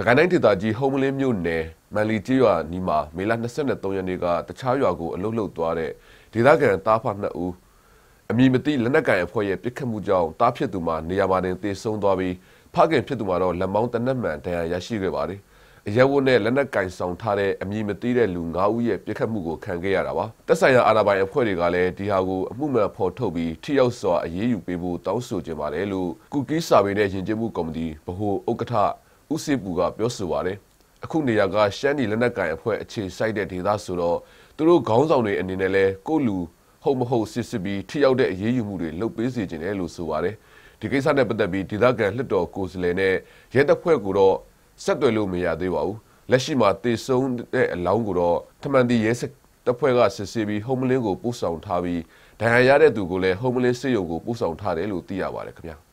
စကိုင်းတိုင်းဒေသကြီးဟုံးမလင်းမြို့နယ်မန်လီကျေးရွာနီးမှာမေလ23ရက်နေ့ကတခြားရွာကိုအလုလုသွားတဲ့ဒေသခံတားဖာ2ဦးအမည်မသိလက်နက်ကင်အဖွဲ့ရဲ့ပစ်ခတ်မှုကြောင့်တားဖြစ်သူမှာနေရာမှာတင်သေဆုံးသွားပြီးဖခင်ဖြစ်သူမှာတော့လက်မောင်းတနက်မှန်ဒဏ်ရာရရှိခဲ့ပါတယ်။အရဲဝတ်နဲ့လက်နက်ကင်ဆောင်ထားတဲ့အမည်မသိတဲ့လူ9ဦးရဲ့ပစ်ခတ်မှုကိုခံခဲ့ရတာပါ။တက်ဆိုင်ရာအာဏာပိုင်အဖွဲ့တွေကလည်းဒီဟာကိုအမှုမှန်ဖော်ထုတ်ပြီးထိရောက်စွာအရေးယူပေးဖို့တောင်းဆိုကြပါတယ်လို့ကုကီးစာပေနဲ့ယဉ်ကျေးမှုကော်မတီဗဟိုဥက္ကဋ္ဌဦးစစ်ပူကပြောဆိုပါတယ်။အခုနေရာကရှမ်းပြည်လက်နက်ကင်အဖွဲ့အခြေစိုက်တဲ့ဒေသဆိုတော့သူတို့ခေါင်းဆောင်တွေအနေနဲ့လဲကိုလူဟုတ်မဟုတ်စစ်စစ်ပြီးထိရောက်တဲ့အရေးယူမှုတွေလုပ်ပေးစေချင်တယ်လို့ဆိုပါတယ်။ဒီကိစ္စနဲ့ပတ်သက်ပြီးဒေသခံလွှတ်တော်ကိုယ်စားလှယ်နဲ့ရဲတပ်ဖွဲ့ကတော့ဆက်သွယ်လို့မရသေးပါဘူး။လက်ရှိမှာတေဆုံးတဲ့အလောင်းကိုတော့ထမန်တီရဲတပ်ဖွဲ့ကစစ်ဆေးပြီးဟုံးမလင်းကိုပို့ဆောင်ထားပြီးဒဏ်ရာရတဲ့သူကိုလည်းဟုံးမလင်းစစ်ရုံကိုပို့ဆောင်ထားတယ်လို့သိရပါတယ်ခင်ဗျာ။